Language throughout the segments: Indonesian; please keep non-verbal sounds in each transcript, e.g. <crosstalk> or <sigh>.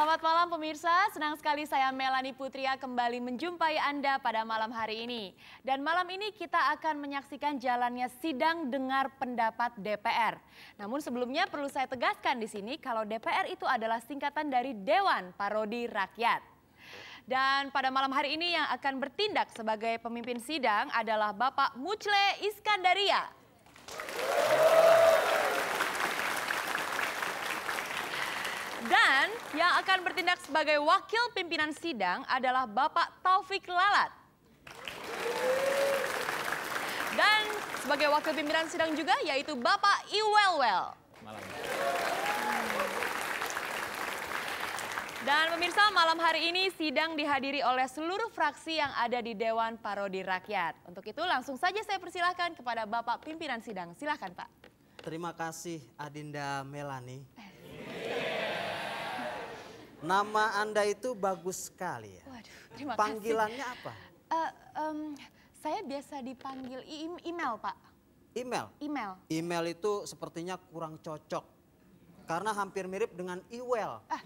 Selamat malam pemirsa, senang sekali saya Melani Putria kembali menjumpai Anda pada malam hari ini. Dan malam ini kita akan menyaksikan jalannya sidang dengar pendapat DPR. Namun sebelumnya perlu saya tegaskan di sini kalau DPR itu adalah singkatan dari Dewan Parodi Rakyat. Dan pada malam hari ini yang akan bertindak sebagai pemimpin sidang adalah Bapak Mucle Iskandaria. Dan yang akan bertindak sebagai wakil pimpinan sidang adalah Bapak Taufik Lalat. Dan sebagai wakil pimpinan sidang juga yaitu Bapak Iwelwel. Malam. Dan pemirsa malam hari ini sidang dihadiri oleh seluruh fraksi yang ada di Dewan Parodi Rakyat. Untuk itu langsung saja saya persilahkan kepada Bapak pimpinan sidang. Silahkan Pak. Terima kasih Adinda Melani. Nama Anda itu bagus sekali ya. Waduh, terima Panggilannya kasih. apa? Uh, um, saya biasa dipanggil email, Pak. Email? Email. Email itu sepertinya kurang cocok. Karena hampir mirip dengan Iwel. Ah.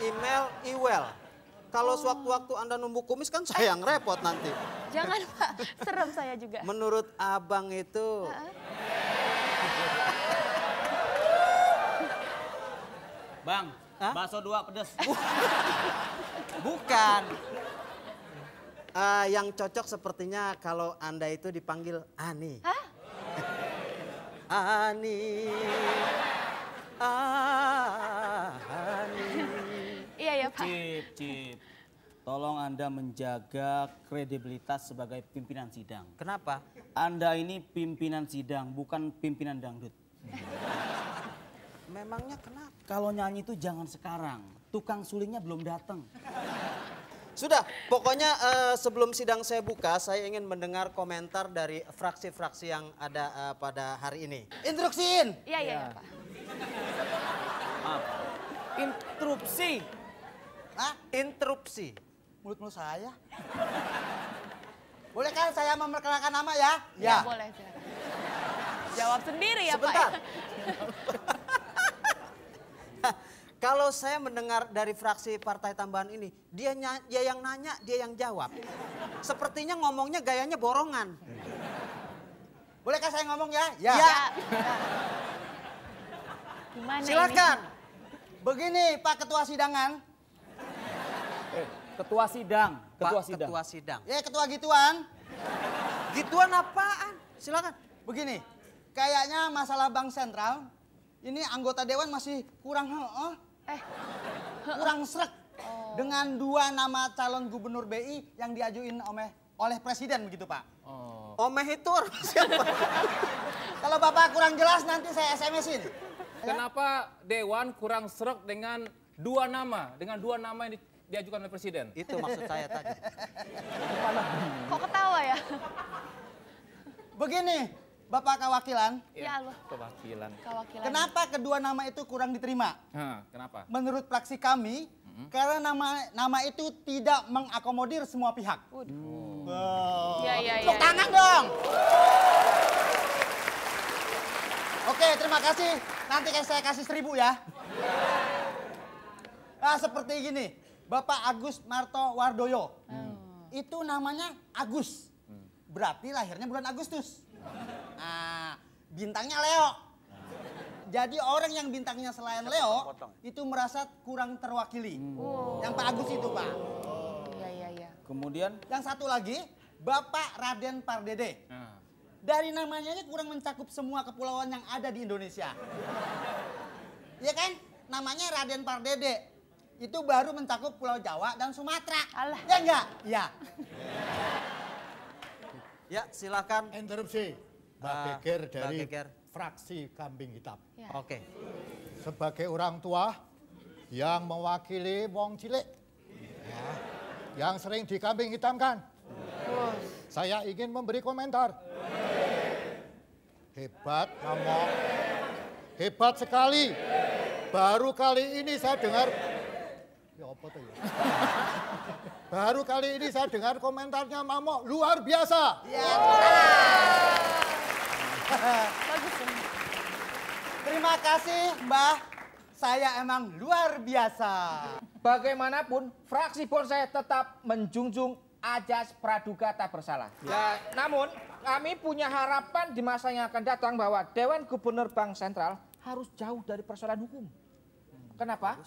Email, Iwel. Kalau oh. sewaktu-waktu Anda numbuk kumis kan saya yang repot nanti. Jangan, Pak. Serem saya juga. Menurut abang itu... Uh -uh. Bang, Hah? Bakso dua pedes. <laughs> Bukan. Uh, yang cocok sepertinya kalau Anda itu dipanggil Ani. Hah? <laughs> Ani. Ah, Ani. Iya ya Pak. Cip, cip. Tolong Anda menjaga kredibilitas sebagai pimpinan sidang. Kenapa? Anda ini pimpinan sidang, bukan pimpinan dangdut. <laughs> Memangnya kenapa? Kalau nyanyi itu jangan sekarang. Tukang sulingnya belum datang. Sudah, pokoknya uh, sebelum sidang saya buka, saya ingin mendengar komentar dari fraksi-fraksi yang ada uh, pada hari ini. Instruksiin. Iya, iya, ya, Pak. Maaf. Interupsi. Hah? Interupsi. Mulut-mulut saya. Boleh kan saya memperkenalkan nama ya? Ya, ya boleh. Jawab sendiri ya Sebentar. Pak. <laughs> Ya? Kalau saya mendengar dari fraksi partai tambahan ini, dia, dia yang nanya, dia yang jawab. Sepertinya ngomongnya gayanya borongan. Bolehkah saya ngomong ya? Ya. ya. Gimana Silakan. Begini Pak Ketua Sidangan. Eh, ketua Sidang. Ketua Pak Sidang. Ketua Sidang. Ya Ketua Gituan. Gituan apaan? Silakan. Begini, kayaknya masalah Bank Sentral ini anggota dewan masih kurang heeh. Oh, oh. Eh. Kurang srek. Oh. Dengan dua nama calon gubernur BI yang diajuin omeh oleh presiden begitu Pak. Oh. Omeh itu <laughs> siapa? Kalau Bapak kurang jelas nanti saya SMS-in. Ya. Kenapa Dewan kurang srek dengan dua nama, dengan dua nama yang diajukan oleh presiden? Itu maksud saya tadi. Kok ketawa ya? Begini, Bapak Kewakilan? Iya ya Allah. Kewakilan. Kewakilan. Kenapa kedua nama itu kurang diterima? Ha, kenapa? Menurut praksi kami, hmm. karena nama nama itu tidak mengakomodir semua pihak. Waduh. Oh. Iya, Wow. iya. ya, ya, tangan dong. Oke, terima kasih. Nanti saya kasih seribu ya. Nah, seperti gini. Bapak Agus Marto Wardoyo. Hmm. Itu namanya Agus. Hmm. Berarti lahirnya bulan Agustus. Nah, bintangnya Leo. Jadi orang yang bintangnya selain Leo itu merasa kurang terwakili. Oh. Yang Pak Agus itu, Pak. Iya, iya, iya. Kemudian yang satu lagi, Bapak Raden Pardede. Nah. Dari namanya aja kurang mencakup semua kepulauan yang ada di Indonesia. Iya kan? Namanya Raden Pardede. Itu baru mencakup Pulau Jawa dan Sumatera. Alah. Ya enggak? Iya. ya, silakan. Interupsi. Mbak uh, dari Mbak Beger. fraksi Kambing Hitam. Ya. Oke. Okay. Sebagai orang tua yang mewakili wong cilik. Ya. Yang sering di kambing hitam kan? Saya ingin memberi komentar. Hebat ngomong. Hebat sekali. Baru kali ini saya dengar ya, ya? Baru kali ini saya dengar komentarnya Mamok luar biasa. Ya, Bagus Terima kasih Mbah. Saya emang luar biasa. Bagaimanapun fraksi pun saya tetap menjunjung ajas praduga tak bersalah. Ya. Nah, namun kami punya harapan di masa yang akan datang bahwa Dewan Gubernur Bank Sentral harus jauh dari persoalan hukum. Kenapa?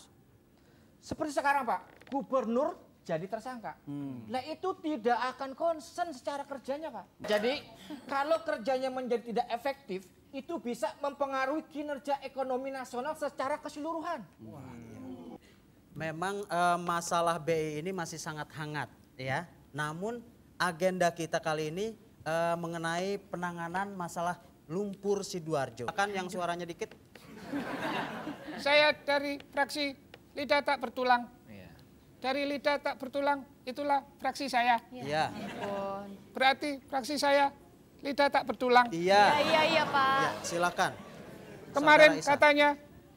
Seperti sekarang Pak, Gubernur jadi tersangka. Hmm. Nah itu tidak akan konsen secara kerjanya pak. Jadi kalau kerjanya menjadi tidak efektif itu bisa mempengaruhi kinerja ekonomi nasional secara keseluruhan. Iya. Memang e, masalah BI ini masih sangat hangat ya. Namun agenda kita kali ini e, mengenai penanganan masalah lumpur sidoarjo. Akan yang suaranya dikit. Saya dari fraksi lidah tak bertulang dari lidah tak bertulang itulah fraksi saya. Iya. Berarti fraksi saya lidah tak bertulang. Iya. Iya iya, iya Pak. Ya, silakan. Kemarin katanya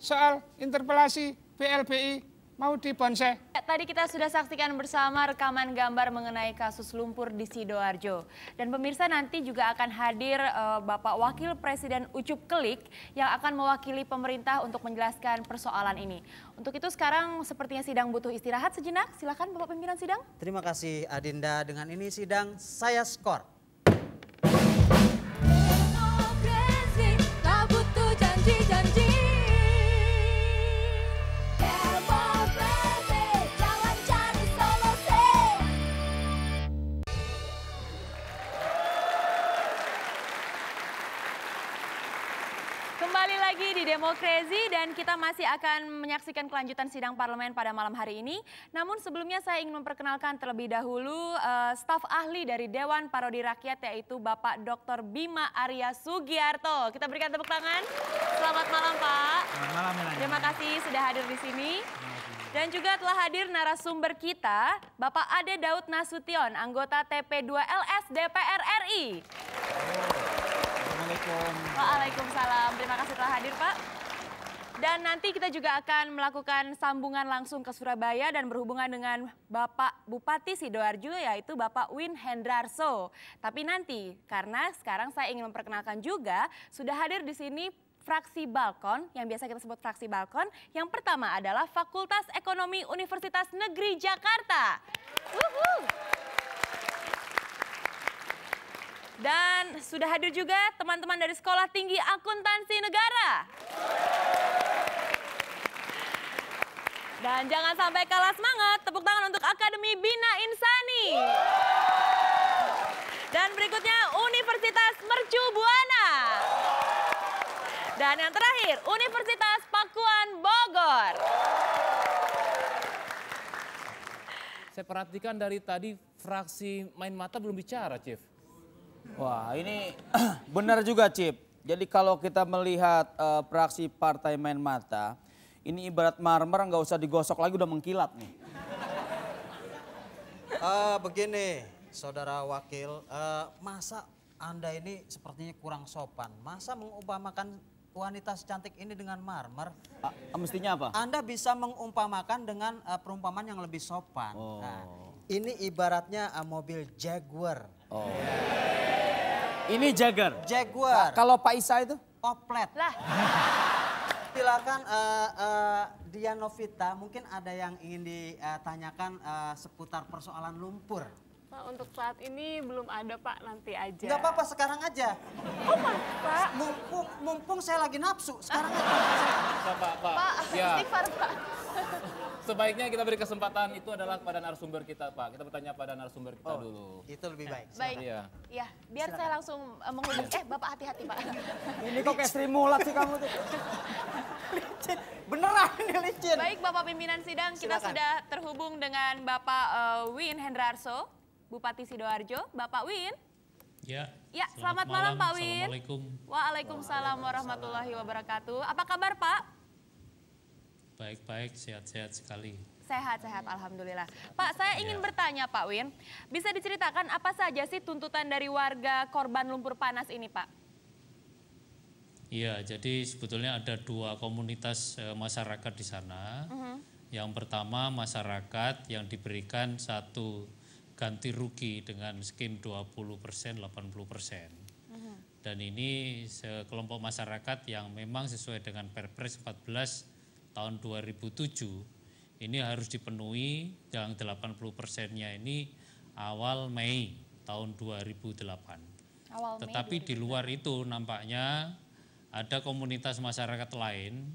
soal interpelasi BLBI mau di bonsai. Ya, tadi kita sudah saksikan bersama rekaman gambar mengenai kasus lumpur di Sidoarjo. Dan pemirsa nanti juga akan hadir uh, Bapak Wakil Presiden Ucup Kelik yang akan mewakili pemerintah untuk menjelaskan persoalan ini. Untuk itu sekarang sepertinya sidang butuh istirahat sejenak. Silakan Bapak pimpinan sidang. Terima kasih Adinda. Dengan ini sidang saya skor. Demokrasi dan kita masih akan menyaksikan kelanjutan sidang parlemen pada malam hari ini. Namun sebelumnya saya ingin memperkenalkan terlebih dahulu uh, staf ahli dari Dewan Parodi Rakyat yaitu Bapak Dr. Bima Arya Sugiarto. Kita berikan tepuk tangan. Selamat malam Pak. Selamat malam. Ya. Terima kasih sudah hadir di sini. Dan juga telah hadir narasumber kita, Bapak Ade Daud Nasution, anggota TP2LS DPR RI. Assalamualaikum. Waalaikumsalam. Terima kasih telah hadir, Pak. Dan nanti kita juga akan melakukan sambungan langsung ke Surabaya dan berhubungan dengan Bapak Bupati Sidoarjo yaitu Bapak Win Hendrarso. Tapi nanti karena sekarang saya ingin memperkenalkan juga sudah hadir di sini fraksi balkon yang biasa kita sebut fraksi balkon. Yang pertama adalah Fakultas Ekonomi Universitas Negeri Jakarta. Uhuh. Dan sudah hadir juga teman-teman dari Sekolah Tinggi Akuntansi Negara. Dan jangan sampai kalah semangat, tepuk tangan untuk Akademi Bina Insani. Dan berikutnya Universitas Mercu Buana. Dan yang terakhir, Universitas Pakuan Bogor. Saya perhatikan dari tadi fraksi main mata belum bicara, Chief. Wah ini <clears throat> benar juga Cip. Jadi kalau kita melihat uh, praksi partai main mata, ini ibarat marmer nggak usah digosok lagi udah mengkilat nih. Uh, begini, saudara wakil, uh, masa anda ini sepertinya kurang sopan. Masa mengumpamakan wanita secantik ini dengan marmer? Uh, mestinya apa? Anda bisa mengumpamakan dengan uh, perumpamaan yang lebih sopan. Nah, oh. Nah, ini ibaratnya uh, mobil Jaguar. Oh. Yeah. Ini Jaguar. Jaguar. Kalau Pak Isa itu? Oplet. Lah. <laughs> Silakan uh, eh, uh, eh, Dian Novita, mungkin ada yang ingin ditanyakan uh, seputar persoalan lumpur. Pak, untuk saat ini belum ada Pak, nanti aja. Gak apa-apa, sekarang aja. Oh, Pak. Pak. Mumpung, mumpung saya lagi nafsu, sekarang <laughs> aja. Pak, Pak. Pak, ya. istighfar Pak. <laughs> sebaiknya kita beri kesempatan itu adalah kepada narasumber kita, Pak. Kita bertanya pada narasumber kita oh, dulu. Itu lebih baik. Silakan. Baik. Iya. Ya, biar Silakan. saya langsung eh, menghubungi. Eh, Bapak hati-hati, Pak. <laughs> ini kok kayak Sri sih kamu tuh. <laughs> licin. Beneran ini licin. Baik, Bapak pimpinan sidang, kita Silakan. sudah terhubung dengan Bapak uh, Win Hendrarso, Bupati Sidoarjo. Bapak Win. Ya. Ya, selamat, selamat malam, malam Pak Win. Assalamualaikum. Waalaikumsalam warahmatullahi wabarakatuh. Apa kabar, Pak? Baik-baik, sehat-sehat sekali. Sehat-sehat, Alhamdulillah. Pak, saya ya. ingin ya. bertanya Pak Win, bisa diceritakan apa saja sih tuntutan dari warga korban lumpur panas ini Pak? Iya, jadi sebetulnya ada dua komunitas e, masyarakat di sana. Uh mm-hmm. -huh. Yang pertama masyarakat yang diberikan satu ganti rugi dengan skim 20 persen, 80 persen. Uh mm-hmm. -huh. Dan ini sekelompok masyarakat yang memang sesuai dengan Perpres 14 tahun 2007 ini harus dipenuhi yang 80 persennya ini awal Mei tahun 2008. Awal Tetapi Mei di luar itu nampaknya ada komunitas masyarakat lain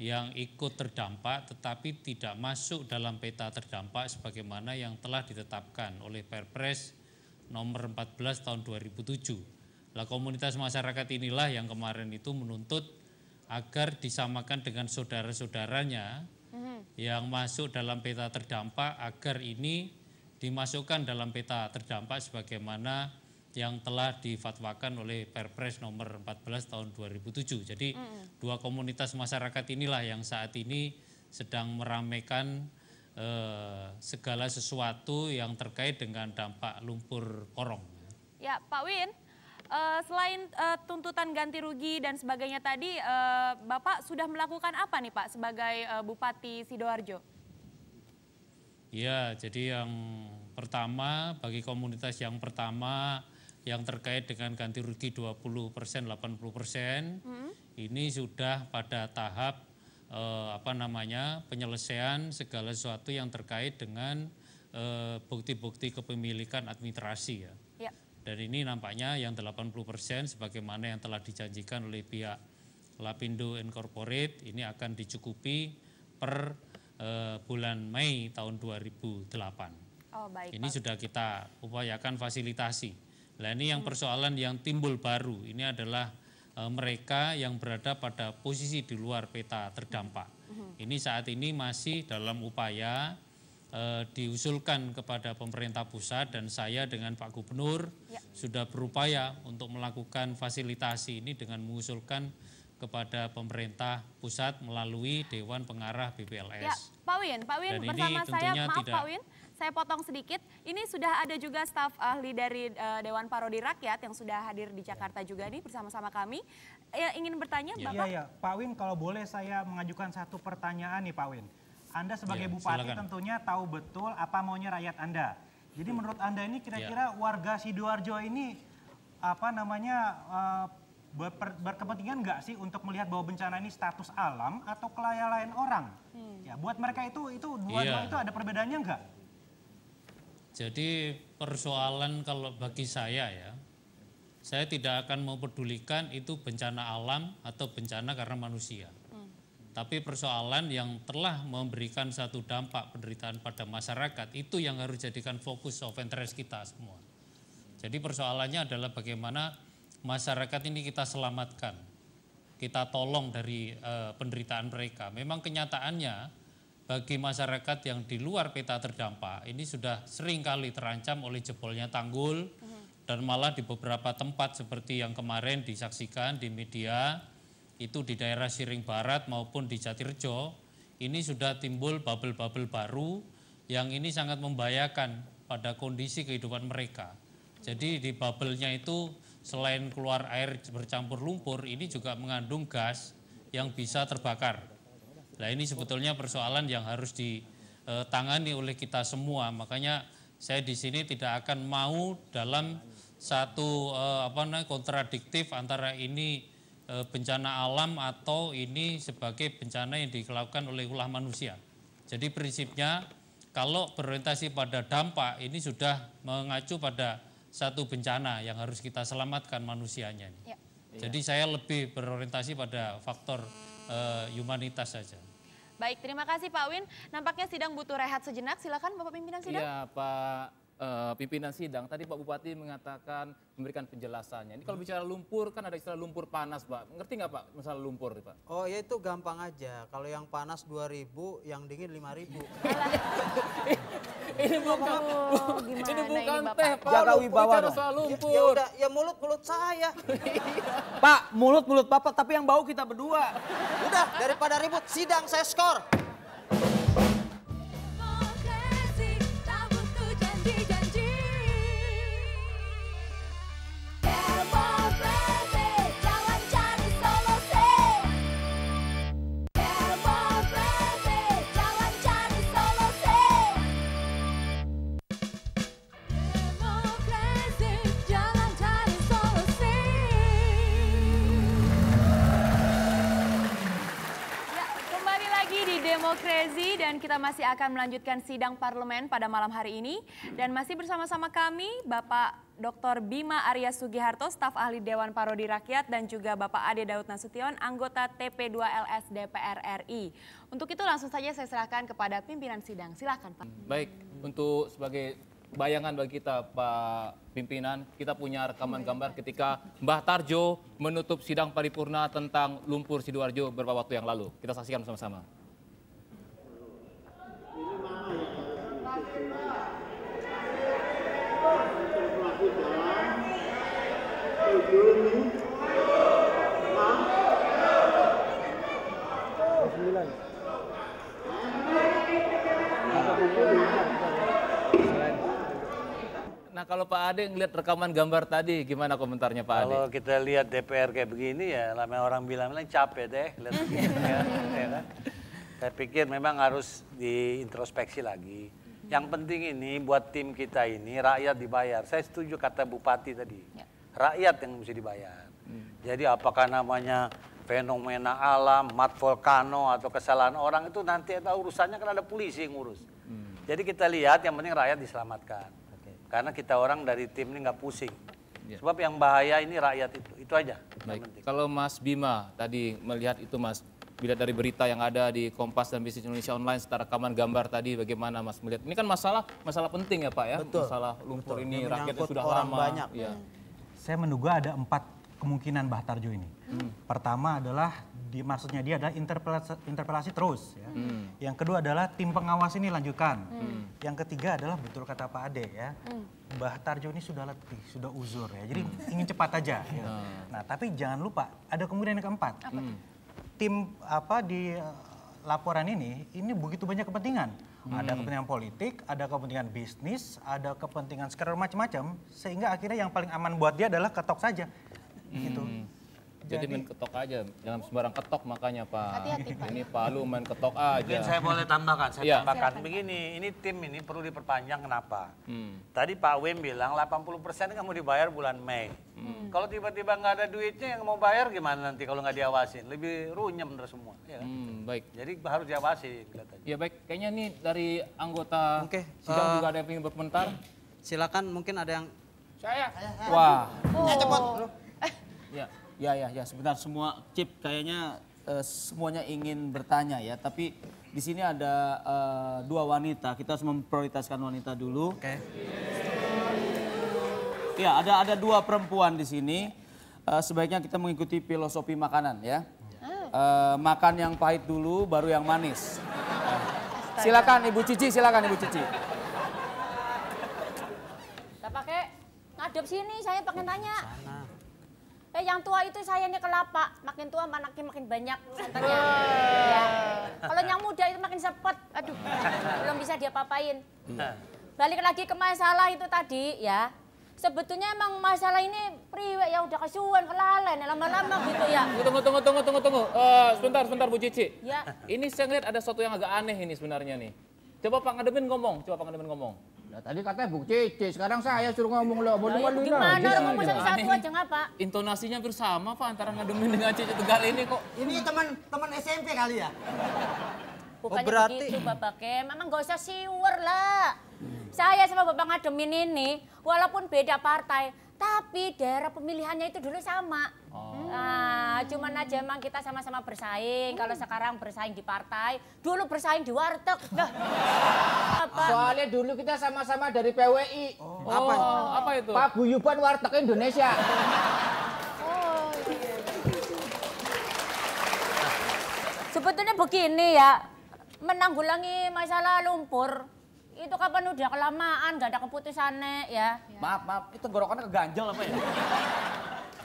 yang ikut terdampak tetapi tidak masuk dalam peta terdampak sebagaimana yang telah ditetapkan oleh Perpres nomor 14 tahun 2007. Lah komunitas masyarakat inilah yang kemarin itu menuntut agar disamakan dengan saudara-saudaranya hmm. yang masuk dalam peta terdampak agar ini dimasukkan dalam peta terdampak sebagaimana yang telah difatwakan oleh Perpres nomor 14 tahun 2007. Jadi mm. dua komunitas masyarakat inilah yang saat ini sedang meramaikan eh, segala sesuatu yang terkait dengan dampak lumpur porong. Ya, Pak Win, Uh, selain uh, tuntutan ganti rugi dan sebagainya tadi, uh, Bapak sudah melakukan apa nih Pak sebagai uh, Bupati Sidoarjo? Ya, jadi yang pertama bagi komunitas yang pertama yang terkait dengan ganti rugi 20 persen, 80 persen, hmm. ini sudah pada tahap eh, apa namanya penyelesaian segala sesuatu yang terkait dengan bukti-bukti eh, kepemilikan administrasi ya. Dan ini nampaknya yang 80 persen sebagaimana yang telah dijanjikan oleh pihak Lapindo Incorporate ini akan dicukupi per eh, bulan Mei tahun 2008. Oh, baik, ini Pak. sudah kita upayakan fasilitasi. Nah ini yang hmm. persoalan yang timbul baru ini adalah e, mereka yang berada pada posisi di luar peta terdampak. Hmm. Ini saat ini masih dalam upaya eh, diusulkan kepada pemerintah pusat dan saya dengan Pak Gubernur ya. sudah berupaya untuk melakukan fasilitasi ini dengan mengusulkan kepada pemerintah pusat melalui Dewan Pengarah BPLS. Ya, Pak Win, Pak Win Dan bersama saya, maaf tidak... Pak Win, saya potong sedikit. Ini sudah ada juga staf ahli dari uh, Dewan Parodi Rakyat yang sudah hadir di Jakarta juga nih bersama-sama kami. Ya, ingin bertanya, ya. Bapak? Iya, ya. Pak Win, kalau boleh saya mengajukan satu pertanyaan nih, Pak Win. Anda sebagai ya, bupati silakan. tentunya tahu betul apa maunya rakyat Anda. Jadi iya. menurut Anda ini kira-kira ya. warga Sidoarjo ini apa namanya eh, ber berkepentingan nggak sih untuk melihat bahwa bencana ini status alam atau kelalaian orang? Hmm. Ya, buat mereka itu itu dua yeah. itu ada perbedaannya nggak? Jadi persoalan kalau bagi saya ya, saya tidak akan mau pedulikan itu bencana alam atau bencana karena manusia. Tapi persoalan yang telah memberikan satu dampak penderitaan pada masyarakat itu yang harus jadikan fokus of interest kita semua. Jadi persoalannya adalah bagaimana masyarakat ini kita selamatkan, kita tolong dari e, penderitaan mereka. Memang kenyataannya bagi masyarakat yang di luar peta terdampak ini sudah sering kali terancam oleh jebolnya tanggul mhm. dan malah di beberapa tempat seperti yang kemarin disaksikan di media itu di daerah Siring Barat maupun di Jatirejo ini sudah timbul bubble-bubble baru yang ini sangat membahayakan pada kondisi kehidupan mereka. Jadi di bubble-nya itu selain keluar air bercampur lumpur ini juga mengandung gas yang bisa terbakar. Nah ini sebetulnya persoalan yang harus ditangani oleh kita semua. Makanya saya di sini tidak akan mau dalam satu eh, apa namanya kontradiktif antara ini Eh, bencana alam atau ini sebagai bencana yang dilakukan oleh ulah manusia. Jadi prinsipnya kalau berorientasi pada dampak ini sudah mengacu pada satu bencana yang harus kita selamatkan manusianya. Ya. Jadi iya. saya lebih berorientasi pada faktor uh, humanitas saja. Baik, terima kasih Pak Win. Nampaknya sidang butuh rehat sejenak. Silakan Bapak pimpinan sidang. Iya, Pak Eh, pimpinan sidang. Tadi Pak Bupati mengatakan memberikan penjelasannya. Ini kalau hmm. bicara lumpur kan ada istilah lumpur panas, Pak. Ngerti nggak Pak masalah lumpur, Pak? Oh ya itu gampang aja. Kalau yang panas 2000, yang dingin 5000. <laughs> ini bukan oh, ini bukan ini teh, Pak. Jaga wibawa dong. Soal Ya, ya udah, ya mulut mulut saya. <laughs> Iya. Pak, mulut mulut Bapak tapi yang bau kita berdua. Udah, daripada ribut sidang saya skor. Rezi dan kita masih akan melanjutkan sidang parlemen pada malam hari ini dan masih bersama-sama kami Bapak Dr. Bima Arya Sugiharto, staf ahli Dewan Parodi Rakyat dan juga Bapak Ade Daud Nasution, anggota TP2LS DPR RI. Untuk itu langsung saja saya serahkan kepada pimpinan sidang. Silakan Pak. Baik, untuk sebagai bayangan bagi kita Pak pimpinan, kita punya rekaman gambar ketika Mbah Tarjo menutup sidang paripurna tentang lumpur Sidoarjo beberapa waktu yang lalu. Kita saksikan bersama sama Nah kalau Pak Ade ngeliat rekaman gambar tadi, gimana komentarnya Pak Ade? Kalau kita lihat DPR kayak begini ya, lama orang bilang-bilang capek deh. Lihat <laughs> begini, ya, ya kan? Saya pikir memang harus diintrospeksi lagi. Yang penting ini buat tim kita ini rakyat dibayar. Saya setuju kata Bupati tadi. Ya rakyat yang mesti dibayar. Hmm. Jadi apakah namanya fenomena alam, mat volcano atau kesalahan orang itu nanti ada urusannya kan ada polisi yang ngurus. Hmm. Jadi kita lihat yang penting rakyat diselamatkan. Okay. Karena kita orang dari tim ini nggak pusing. Ya. Sebab yang bahaya ini rakyat itu. Itu aja. Baik. Kalau Mas Bima tadi melihat itu Mas, bila dari berita yang ada di Kompas dan Bisnis Indonesia Online setara rekaman gambar tadi bagaimana Mas melihat? Ini kan masalah masalah penting ya Pak ya, Betul. masalah lumpur Betul. ini rakyatnya sudah orang lama. Banyak. Ya saya menduga ada empat kemungkinan Tarjo ini. Hmm. Pertama adalah di, maksudnya dia adalah interpelasi, interpelasi terus. Ya. Hmm. Yang kedua adalah tim pengawas ini lanjutkan. Hmm. Yang ketiga adalah betul kata Pak Ade ya, hmm. Tarjo ini sudah letih, sudah uzur ya. Jadi hmm. ingin cepat aja. Ya. Hmm. Nah tapi jangan lupa ada kemungkinan yang keempat. Hmm. Tim apa di eh, laporan ini, ini begitu banyak kepentingan Hmm. Ada kepentingan politik, ada kepentingan bisnis, ada kepentingan sekedar macam-macam, sehingga akhirnya yang paling aman buat dia adalah ketok saja. Gitu. Hmm. Gitu. Jadi, main ketok aja, jangan sembarang ketok makanya Pak. Hati-hati Pak. Ini palu main ketok aja. Mungkin saya boleh tambahkan, saya ya. tambahkan begini, ini tim ini perlu diperpanjang kenapa? Hmm. Tadi Pak Wim bilang 80% kamu dibayar bulan Mei. Hmm. Kalau tiba-tiba nggak ada duitnya yang mau bayar gimana nanti kalau nggak diawasin? Lebih runyam terus semua. Ya. Kan? Hmm, baik. Jadi harus diawasi. Iya Ya baik, kayaknya nih dari anggota okay. Sidang uh, juga ada yang ingin berkomentar. Silakan mungkin ada yang... Saya. Wah. Eh, oh. Ya, cepet. Ya. Ya, ya, ya. Sebentar, semua chip kayaknya uh, semuanya ingin bertanya ya. Tapi di sini ada uh, dua wanita. Kita harus memprioritaskan wanita dulu. Oke. Okay. Ya, ada ada dua perempuan di sini. Uh, sebaiknya kita mengikuti filosofi makanan ya. Uh, makan yang pahit dulu, baru yang manis. silakan Ibu Cici, silakan Ibu Cici. Tidak pakai ngadep sini, saya pengen tanya. Eh yang tua itu sayangnya kelapa, makin tua anaknya makin banyak santannya. Ya. Kalau yang muda itu makin sepet, aduh belum bisa dia papain. Iya. Balik lagi ke masalah itu tadi ya. Sebetulnya emang masalah ini priwe ya udah kesuwen kelalen lama-lama gitu ya. Tunggu tunggu tunggu tunggu tunggu. Uh, sebentar sebentar Bu Cici. Ya. Ini saya lihat ada sesuatu yang agak aneh ini sebenarnya nih. Coba Pak Ngademin ngomong, coba Pak Ngademin ngomong. Nah, tadi katanya bu Cici, sekarang saya suruh ngomong lo. nah, iya, gimana lo ngomong satu-satu aja nggak Pak? Intonasinya hampir sama Pak antara ngademin dengan Cici Tegal ini kok. Ini teman-teman SMP kali ya? Bukannya oh, berarti... begitu Bapak Kem, emang gak usah siwer lah. Saya sama Bapak ngademin ini, walaupun beda partai, tapi daerah pemilihannya itu dulu sama. Oh. Nah, cuman aja emang kita sama-sama bersaing. Kalau hmm. sekarang bersaing di partai, dulu bersaing di warteg. <laughs> Apa? Soalnya dulu kita sama-sama dari PWI. Oh. Apa? Oh. Apa itu? Guyuban Warteg Indonesia. <laughs> Oh, iya, iya. Sebetulnya begini ya, menanggulangi masalah lumpur itu kapan udah kelamaan, gak ada keputusannya ya. Maaf, maaf, itu gorokannya keganjel apa ya?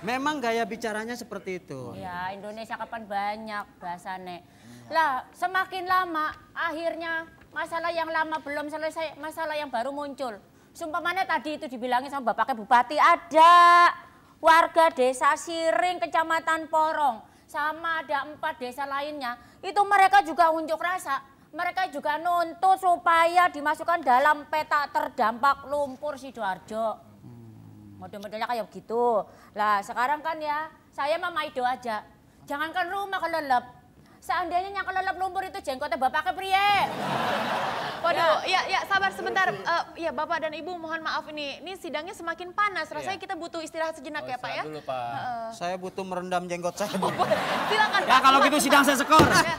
Memang gaya bicaranya seperti itu. Ya, Indonesia kapan banyak bahasane. Lah, semakin lama akhirnya masalah yang lama belum selesai, masalah yang baru muncul. Sumpah mana tadi itu dibilangin sama bapaknya bupati ada warga desa Siring, kecamatan Porong, sama ada empat desa lainnya. Itu mereka juga unjuk rasa mereka juga nuntut supaya dimasukkan dalam peta terdampak lumpur Sidoarjo. Hmm. Model-modelnya kayak gitu. Lah sekarang kan ya, saya mama Ido aja. Jangankan rumah kelelep. Seandainya yang kelelep lumpur itu jenggotnya bapaknya priye. <laughs> Waduh, ya. ya, ya sabar sebentar. Uh, ya Bapak dan Ibu mohon maaf ini, ini sidangnya semakin panas. Rasanya ya. kita butuh istirahat sejenak oh, ya Pak ya. Dulu, Pak. Uh, saya butuh merendam jenggot saya. <laughs> Oh, dulu. Silakan. Ya kalau gitu sidang saya skor. <laughs> Ya.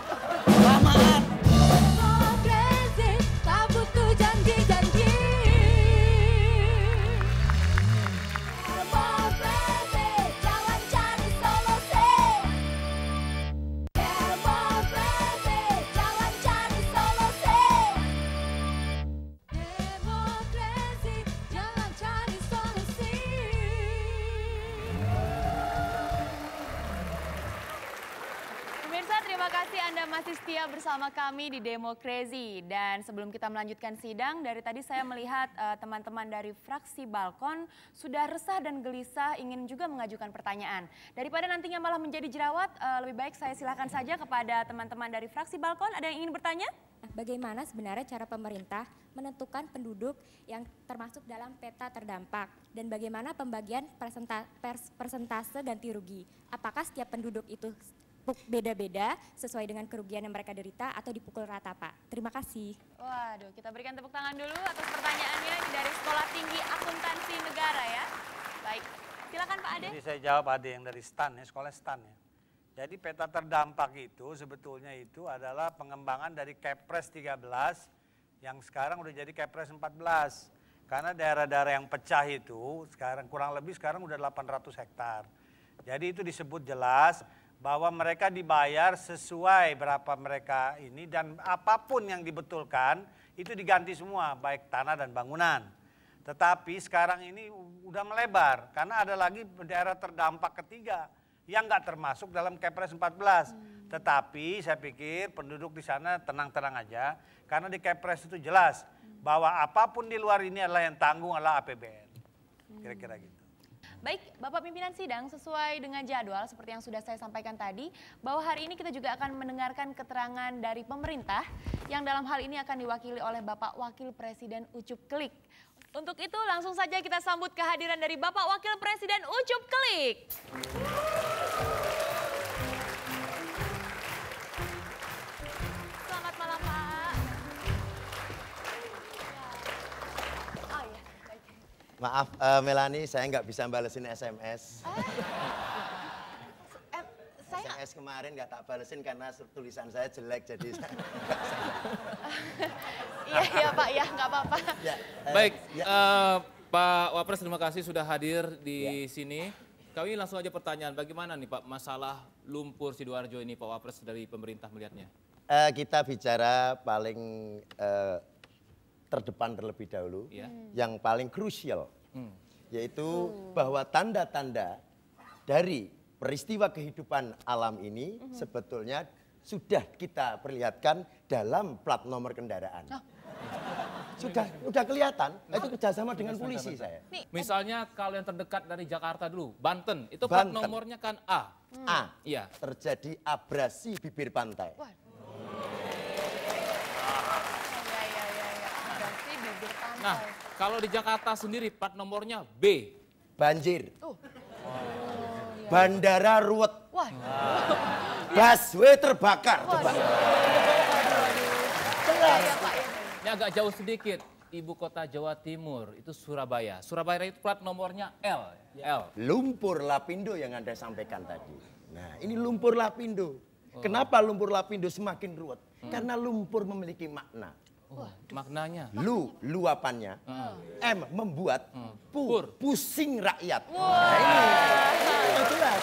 masih setia bersama kami di Demo Crazy. Dan sebelum kita melanjutkan sidang, dari tadi saya melihat eh, teman-teman uh, dari fraksi Balkon sudah resah dan gelisah ingin juga mengajukan pertanyaan. Daripada nantinya malah menjadi jerawat, uh, lebih baik saya silakan saja kepada teman-teman dari fraksi Balkon. Ada yang ingin bertanya? Bagaimana sebenarnya cara pemerintah menentukan penduduk yang termasuk dalam peta terdampak dan bagaimana pembagian persentase ganti rugi? Apakah setiap penduduk itu beda-beda sesuai dengan kerugian yang mereka derita atau dipukul rata Pak. Terima kasih. Waduh, kita berikan tepuk tangan dulu atas pertanyaannya dari Sekolah Tinggi Akuntansi Negara ya. Baik, silakan Pak Ade. Jadi saya jawab Ade yang dari STAN ya, sekolah STAN ya. Jadi peta terdampak itu sebetulnya itu adalah pengembangan dari Kepres 13 yang sekarang udah jadi Kepres 14. Karena daerah-daerah yang pecah itu sekarang kurang lebih sekarang udah 800 hektar. Jadi itu disebut jelas bahwa mereka dibayar sesuai berapa mereka ini dan apapun yang dibetulkan itu diganti semua baik tanah dan bangunan. Tetapi sekarang ini udah melebar karena ada lagi daerah terdampak ketiga yang nggak termasuk dalam Kepres 14. Hmm. Tetapi saya pikir penduduk di sana tenang-tenang aja karena di Kepres itu jelas hmm. bahwa apapun di luar ini adalah yang tanggung adalah APBN. Hmm. Kira-kira gitu. Baik, Bapak pimpinan sidang sesuai dengan jadwal seperti yang sudah saya sampaikan tadi bahwa hari ini kita juga akan mendengarkan keterangan dari pemerintah yang dalam hal ini akan diwakili oleh Bapak Wakil Presiden Ucup Klik. Untuk itu langsung saja kita sambut kehadiran dari Bapak Wakil Presiden Ucup Klik. Maaf, uh, Melani, saya nggak bisa balesin SMS. SMS <laughs> eh, kemarin nggak tak balesin karena tulisan saya jelek, jadi saya... Iya, iya Pak, ya nggak apa-apa. Ya, uh, Baik, ya. Uh, Pak Wapres terima kasih sudah hadir di ya. sini. Kami langsung aja pertanyaan, bagaimana nih Pak masalah lumpur Sidoarjo ini Pak Wapres dari pemerintah melihatnya? Uh, kita bicara paling uh, terdepan terlebih dahulu yeah. Hmm. yang paling krusial hmm. yaitu hmm. bahwa tanda-tanda dari peristiwa kehidupan alam ini hmm. sebetulnya sudah kita perlihatkan dalam plat nomor kendaraan. Oh. Sudah, sudah kelihatan. Nah, itu kerjasama dengan polisi saya. Kan Misalnya kalau yang terdekat dari Jakarta dulu, Banten, itu Banten. plat nomornya kan A. Hmm. A. Iya. Terjadi abrasi bibir pantai. What? Nah, kalau di Jakarta sendiri plat nomornya B. Banjir. Oh. Bandara ruwet. Wah. Busway terbakar. Coba. Ya, ya. Ini agak jauh sedikit. Ibu kota Jawa Timur itu Surabaya. Surabaya itu plat nomornya L. L. Lumpur Lapindo yang Anda sampaikan tadi. Nah, ini lumpur Lapindo. Oh. Kenapa lumpur Lapindo semakin ruwet? Hmm. Karena lumpur memiliki makna. Oh, Wah, maknanya lu luapannya Uh. m membuat Uh. pu Pur. pusing rakyat wow. nah, ini jelas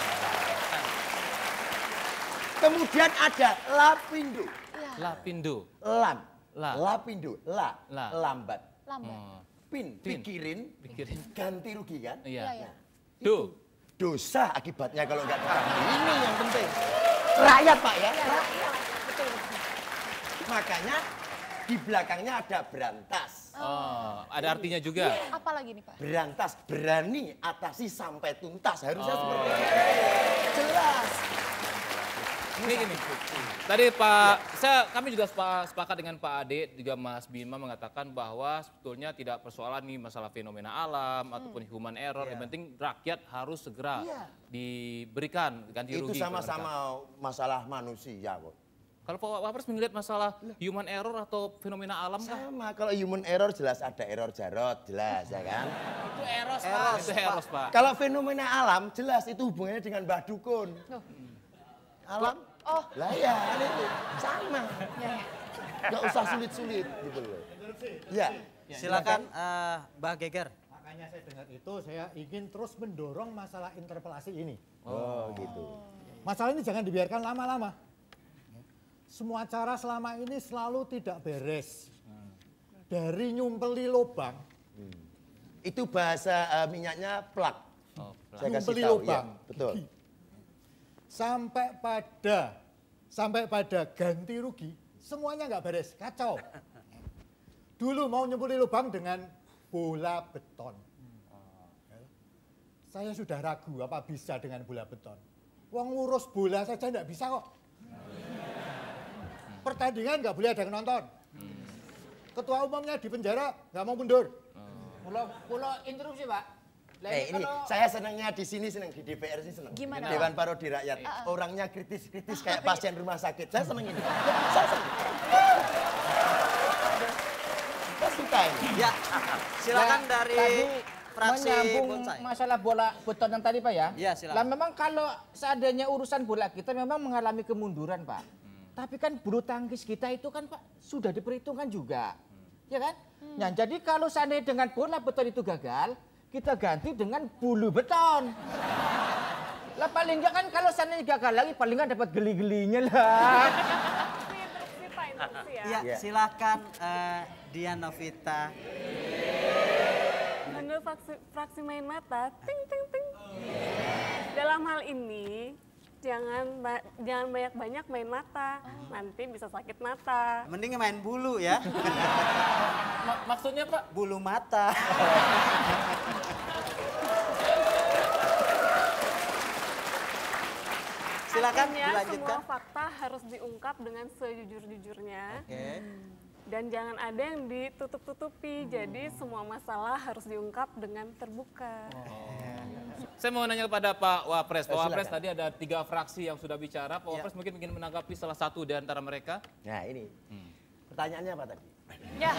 kemudian ada lapindo ya. lapindo lam la. lapindo la, la. lambat lambat hmm. pin, pin. Pikirin, pikirin ganti rugi kan iya ya. do dosa akibatnya kalau nggak ditangani ini yang penting rakyat pak ya, ya rakyat. Betul. makanya di belakangnya ada berantas. Oh, ada artinya juga. Yeah. Apa lagi nih Pak? Berantas, berani atasi sampai tuntas. Harusnya oh. seperti itu. Jelas. Ini gini, tadi Pak, ya. saya kami juga sepakat dengan Pak Ade, juga Mas Bima mengatakan bahwa sebetulnya tidak persoalan nih masalah fenomena alam hmm. ataupun human error, ya. yang iya. penting rakyat harus segera ya. diberikan ganti rugi. Itu sama-sama masalah manusia kok. Kalau Pak Wapres melihat masalah human error atau fenomena alam kah? Sama, kalau human error jelas ada error jarot, jelas ya kan? itu error, eros Pak. Itu eros, Pak. Kalau fenomena alam jelas itu hubungannya dengan Mbah Dukun. Oh. Alam? Oh. Lah ya, itu sama. Ya, ya. Gak usah sulit-sulit gitu loh. Iya. Ya. Silakan uh, Mbah Geger. Makanya saya dengar itu saya ingin terus mendorong masalah interpelasi ini. Oh, oh gitu. Masalah ini jangan dibiarkan lama-lama semua cara selama ini selalu tidak beres. Dari nyumpeli lubang. Hmm. Itu bahasa uh, minyaknya plak. Oh, plak. nyumpeli ya. lubang. Ya, betul. Sampai pada sampai pada ganti rugi, semuanya nggak beres, kacau. Dulu mau nyumpeli lubang dengan bola beton. Saya sudah ragu apa bisa dengan bola beton. Wong ngurus bola saja nggak bisa kok pertandingan nggak boleh ada yang nonton. Hmm. Ketua umumnya di penjara nggak mau mundur. Pulau pulau interupsi pak. Eh, ini kalau... saya senangnya di sini senang di DPR sih senang. Gimana? Dewan Parodi Rakyat. Uh, uh. Orangnya kritis-kritis ah, kayak iya. pasien rumah sakit. Saya senang ini. saya senang. saya Ya, silakan nah, dari fraksi menyambung bonsai. masalah bola beton yang tadi Pak ya. Iya, silakan. Lah memang kalau seadanya urusan bola kita memang mengalami kemunduran Pak tapi kan bulu tangkis kita itu kan Pak sudah diperhitungkan juga. Hmm. Ya kan? Hmm. Nah, jadi kalau seandainya dengan bola beton itu gagal, kita ganti dengan bulu beton. <laughs> lah paling enggak kan kalau seandainya gagal lagi paling enggak dapat geli-gelinya lah. <laughs> Ya. Iya, ya, silakan uh, eh, Dian Novita. Menurut fraksi, fraksi main mata, ting ting ting. Dalam hal ini, jangan ba jangan banyak banyak main mata oh. nanti bisa sakit mata mending main bulu ya <laughs> M maksudnya pak bulu mata <laughs> silakan Akhirnya, dilanjutkan semua fakta harus diungkap dengan sejujur-jujurnya okay. dan jangan ada yang ditutup-tutupi hmm. jadi semua masalah harus diungkap dengan terbuka oh. Saya mau nanya kepada Pak Wapres. Pak eh, Wapres tadi ada tiga fraksi yang sudah bicara. Pak ya. Wapres ya. mungkin ingin menanggapi salah satu di antara mereka. Nah ini, hmm. pertanyaannya apa tadi? Ya,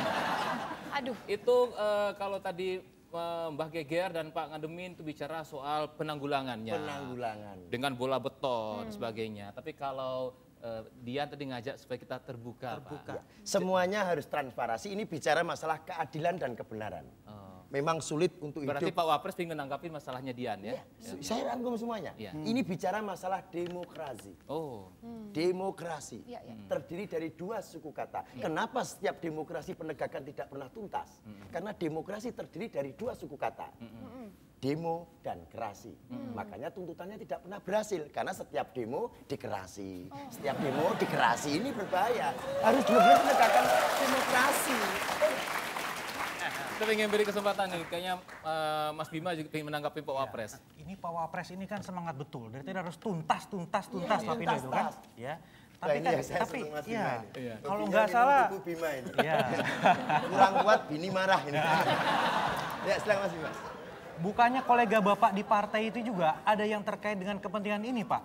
aduh. Itu uh, kalau tadi uh, Mbah Geger dan Pak Ngademin itu bicara soal penanggulangannya. Penanggulangan. Dengan bola beton hmm. sebagainya. Tapi kalau uh, Dian tadi ngajak supaya kita terbuka. Terbuka. Pak. Ya. Semuanya harus transparasi. Ini bicara masalah keadilan dan kebenaran. Oh memang sulit untuk Berarti hidup. Berarti Pak Wapres ingin menanggapi masalahnya Dian ya? ya. ya. Saya rangkum semuanya. Ya. Hmm. Ini bicara masalah demokrasi. Oh. Hmm. Demokrasi ya, ya. terdiri dari dua suku kata. Ya. Kenapa setiap demokrasi penegakan tidak pernah tuntas? Hmm. Karena demokrasi terdiri dari dua suku kata. Hmm. hmm. hmm. Demo dan kerasi, hmm. makanya tuntutannya tidak pernah berhasil karena setiap demo dikerasi, oh. setiap demo dikerasi ini berbahaya. Harus benar-benar penegakan demokrasi. Kita ingin beri kesempatan nih, kayaknya uh, Mas Bima juga ingin menanggapi Pak iya. Wapres. Ya, ini Pak Wapres ini kan semangat betul, dari tadi harus tuntas, tuntas, tuntas, ya, tapi ya, itu kan. Ya. Tapi kan, ya, tapi ya, ya. kalau nggak salah, itu Bima ini. Ya. kurang kuat, bini marah ini. ya, silahkan Mas Bima. Bukannya kolega Bapak di partai itu juga ada yang terkait dengan kepentingan ini, Pak?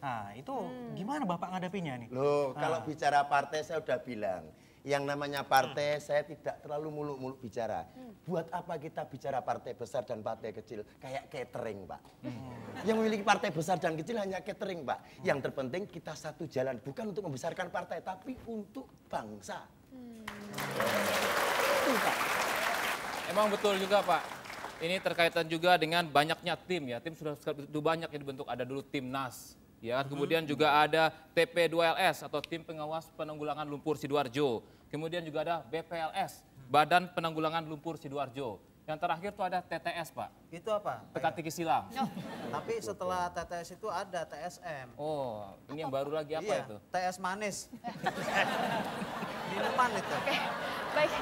Nah, itu hmm. gimana Bapak ngadapinya nih? Loh, kalau ah. bicara partai saya udah bilang, yang namanya partai hmm. saya tidak terlalu muluk-muluk bicara. Hmm. Buat apa kita bicara partai besar dan partai kecil? Kayak catering, Pak. Hmm. Yang memiliki partai besar dan kecil hanya catering, Pak. Hmm. Yang terpenting kita satu jalan, bukan untuk membesarkan partai, tapi untuk bangsa. Hmm. Itu, Pak. Emang betul juga, Pak. Ini terkaitan juga dengan banyaknya tim ya. Tim sudah, sudah banyak yang dibentuk. Ada dulu timnas, ya. Kemudian hmm. juga ada TP2LS atau Tim Pengawas Penanggulangan Lumpur Sidoarjo. Kemudian juga ada BPLS, Badan Penanggulangan Lumpur Sidoarjo. Yang terakhir tuh ada TTS, Pak. Itu apa? Teka teki silang. Tapi setelah TTS itu ada TSM. Oh, ini apa? yang baru lagi apa iya, itu? TS manis. <laughs> Minuman itu. Oke, baik.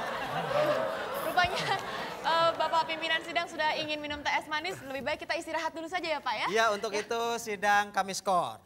Rupanya uh, Bapak pimpinan sidang sudah ingin minum TS manis, lebih baik kita istirahat dulu saja ya, Pak ya. Iya, untuk ya. itu sidang kami skor.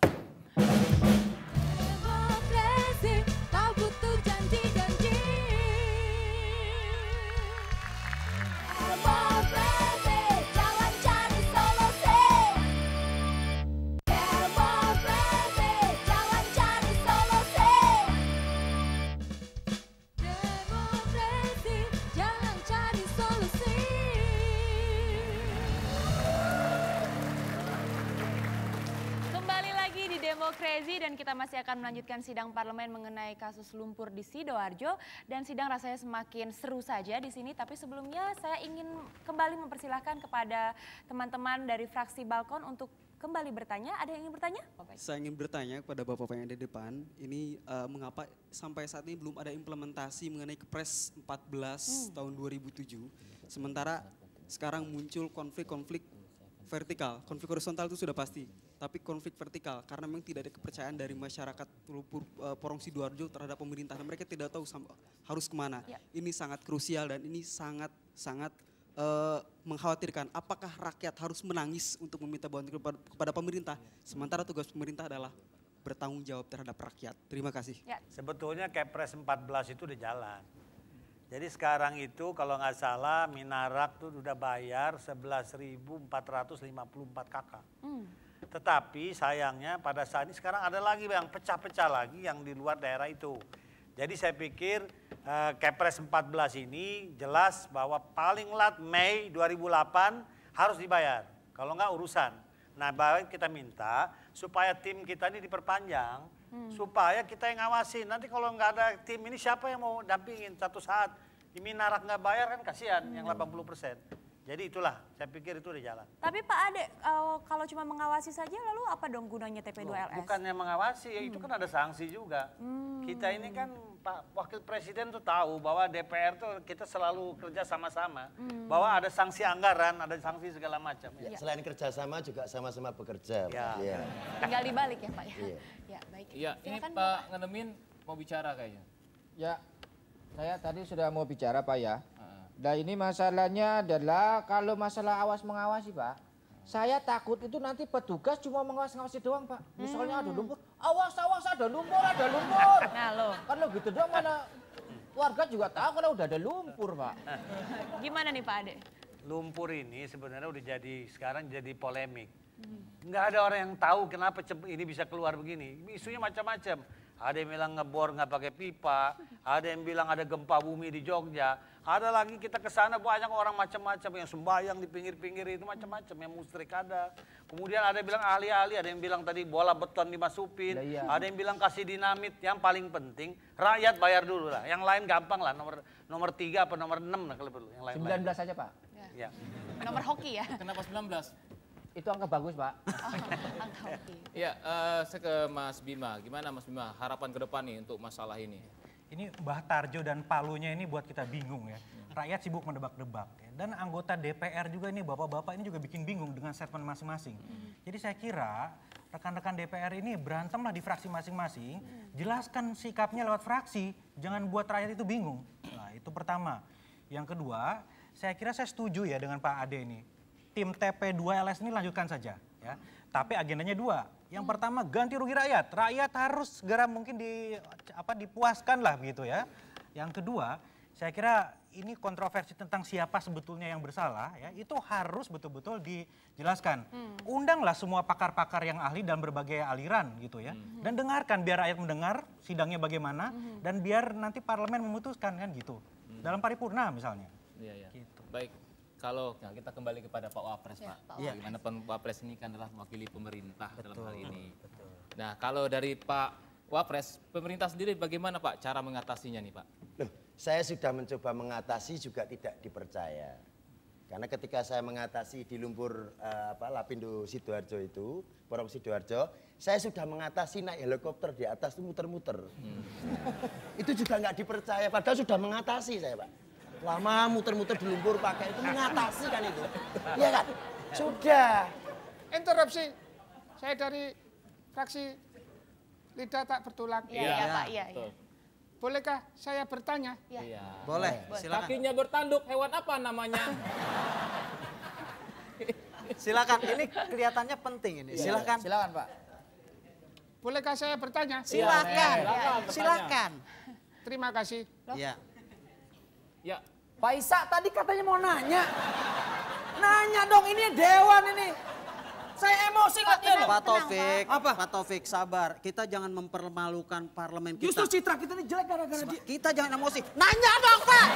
dan kita masih akan melanjutkan sidang parlemen mengenai kasus lumpur di Sidoarjo dan sidang rasanya semakin seru saja di sini tapi sebelumnya saya ingin kembali mempersilahkan kepada teman-teman dari fraksi Balkon untuk kembali bertanya. Ada yang ingin bertanya? Bapak. Saya ingin bertanya kepada Bapak yang ada di depan, ini uh, mengapa sampai saat ini belum ada implementasi mengenai Kepres 14 hmm. tahun 2007. Sementara sekarang muncul konflik-konflik vertikal, konflik horizontal itu sudah pasti tapi konflik vertikal karena memang tidak ada kepercayaan dari masyarakat Lupur uh, e, Porong Sidoarjo terhadap pemerintah dan mereka tidak tahu harus kemana. Ya. Ini sangat krusial dan ini sangat sangat uh, mengkhawatirkan. Apakah rakyat harus menangis untuk meminta bantuan kepada, kepada pemerintah, sementara tugas pemerintah adalah bertanggung jawab terhadap rakyat. Terima kasih. Ya. Sebetulnya Kepres 14 itu udah jalan. Jadi sekarang itu kalau nggak salah Minarak tuh udah bayar 11.454 kakak. Hmm tetapi sayangnya pada saat ini sekarang ada lagi yang pecah-pecah lagi yang di luar daerah itu. Jadi saya pikir eh, Kepres 14 ini jelas bahwa paling lat Mei 2008 harus dibayar. Kalau enggak urusan. Nah bahwa kita minta supaya tim kita ini diperpanjang. Hmm. Supaya kita yang ngawasin. Nanti kalau enggak ada tim ini siapa yang mau dampingin satu saat. Ini narak nggak bayar kan kasihan hmm. yang 80 persen. Jadi itulah, saya pikir itu udah jalan. Tapi Pak Ade, kalau cuma mengawasi saja, lalu apa dong gunanya TP2LS? Bukannya mengawasi, ya hmm. itu kan ada sanksi juga. Hmm. Kita ini kan Pak Wakil Presiden tuh tahu bahwa DPR tuh kita selalu kerja sama-sama, hmm. bahwa ada sanksi anggaran, ada sanksi segala macam. Ya, ya. Selain kerjasama juga sama-sama bekerja. Ya. Ya. Tinggal dibalik ya Pak ya. Iya. Ya baik. Iya, ya, Silakan, ini kan Pak Ngenemin mau bicara kayaknya. Ya, saya tadi sudah mau bicara Pak ya. Nah ini masalahnya adalah kalau masalah awas mengawasi pak, saya takut itu nanti petugas cuma mengawasi-ngawasi doang pak. Misalnya hmm. ada lumpur, awas awas ada lumpur ada lumpur. Nah lo. Kan lo gitu doang mana warga juga tahu kalau udah ada lumpur pak. Gimana nih pak Ade? Lumpur ini sebenarnya udah jadi sekarang jadi polemik. Nggak ada orang yang tahu kenapa ini bisa keluar begini. Isunya macam-macam ada yang bilang ngebor nggak pakai pipa, ada yang bilang ada gempa bumi di Jogja, ada lagi kita ke sana banyak orang macam-macam yang sembayang di pinggir-pinggir itu macam-macam yang musrik ada. Kemudian ada yang bilang ahli-ahli, ada yang bilang tadi bola beton dimasukin, ya, iya. ada yang bilang kasih dinamit. Yang paling penting rakyat bayar dulu lah. Yang lain gampang lah nomor nomor tiga apa nomor enam lah kalau perlu. Yang lain, 19 lain. aja pak. Ya. ya. Nomor hoki ya. Kenapa 19? Itu angka bagus, Pak. <laughs> Oh, Ya, uh, saya ke Mas Bima. Gimana Mas Bima harapan ke depan nih untuk masalah ini? Ini Mbah Tarjo dan Palunya ini buat kita bingung ya. Rakyat sibuk mendebak-debak. Ya. Dan anggota DPR juga ini, bapak-bapak ini juga bikin bingung dengan statement masing-masing. Hmm. Jadi saya kira rekan-rekan DPR ini berantemlah di fraksi masing-masing. Hmm. Jelaskan sikapnya lewat fraksi. Jangan buat rakyat itu bingung. Nah itu pertama. Yang kedua, saya kira saya setuju ya dengan Pak Ade ini tim TP2LS ini lanjutkan saja ya. Tapi agendanya dua. Yang hmm. pertama ganti rugi rakyat. Rakyat harus segera mungkin di apa dipuaskan lah begitu ya. Yang kedua, saya kira ini kontroversi tentang siapa sebetulnya yang bersalah ya itu harus betul-betul dijelaskan. Hmm. Undanglah semua pakar-pakar yang ahli dalam berbagai aliran gitu ya. Hmm. Dan dengarkan biar rakyat mendengar sidangnya bagaimana hmm. dan biar nanti parlemen memutuskan kan gitu. Hmm. Dalam paripurna misalnya. Iya, iya. Gitu. Baik. Kalau nah kita kembali kepada Pak Wapres, ya, Pak. Pak. Ya. Gimana Pak Wapres ini kan adalah mewakili pemerintah betul, dalam hal ini. Betul. Nah, kalau dari Pak Wapres, pemerintah sendiri bagaimana Pak cara mengatasinya nih Pak? Loh, saya sudah mencoba mengatasi juga tidak dipercaya. Karena ketika saya mengatasi di lumpur uh, eh, apa, Lapindo Sidoarjo itu, Porong Sidoarjo, saya sudah mengatasi naik helikopter di atas itu muter-muter. Hmm. itu juga nggak dipercaya, padahal sudah mengatasi saya Pak lama muter-muter di lumpur pakai itu mengatasi kan itu <laughs> iya kan sudah interupsi saya dari fraksi lidah tak bertulang iya ya, ya, pak iya ya. bolehkah saya bertanya iya ya. boleh silakan kakinya bertanduk hewan apa namanya <laughs> silakan ini kelihatannya penting ini iya, silakan silakan pak bolehkah saya bertanya silakan iya, iya, silakan, silakan. terima kasih Loh. Ya. Pak Isa tadi katanya mau nanya. Nanya dong, ini dewan ini. Saya emosi katanya Pak Taufik, Apa? Pak Taufik sabar. Kita jangan mempermalukan parlemen kita. Justru citra kita ini jelek gara-gara dia. Kita jangan emosi. Nanya dong, Pak.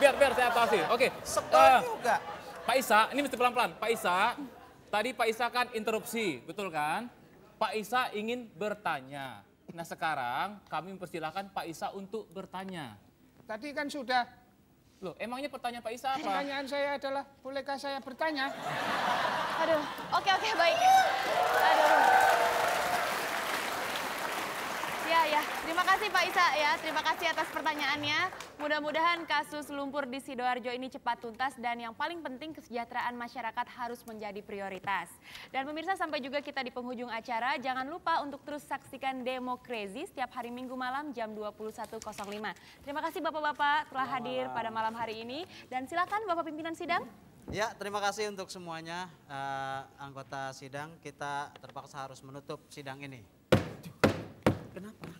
biar biar saya atasi. Oke. Okay. Eh, juga. Pak Isa, ini mesti pelan-pelan. Pak Isa, tadi Pak Isa kan interupsi, betul kan? Pak Isa ingin bertanya. Nah sekarang kami mempersilahkan Pak Isa untuk bertanya. Tadi kan sudah. Loh, emangnya pertanyaan Pak Isa apa? Pertanyaan saya adalah, bolehkah saya bertanya? Aduh, oke oke baik. Aduh. Terima kasih Pak Isa ya, terima kasih atas pertanyaannya. Mudah-mudahan kasus lumpur di Sidoarjo ini cepat tuntas dan yang paling penting kesejahteraan masyarakat harus menjadi prioritas. Dan pemirsa sampai juga kita di penghujung acara, jangan lupa untuk terus saksikan Demo Crazy setiap hari Minggu malam jam 21.05. Terima kasih Bapak-Bapak telah hadir pada malam hari ini dan silakan Bapak pimpinan sidang. Ya, terima kasih untuk semuanya uh, anggota sidang. Kita terpaksa harus menutup sidang ini. Kenapa?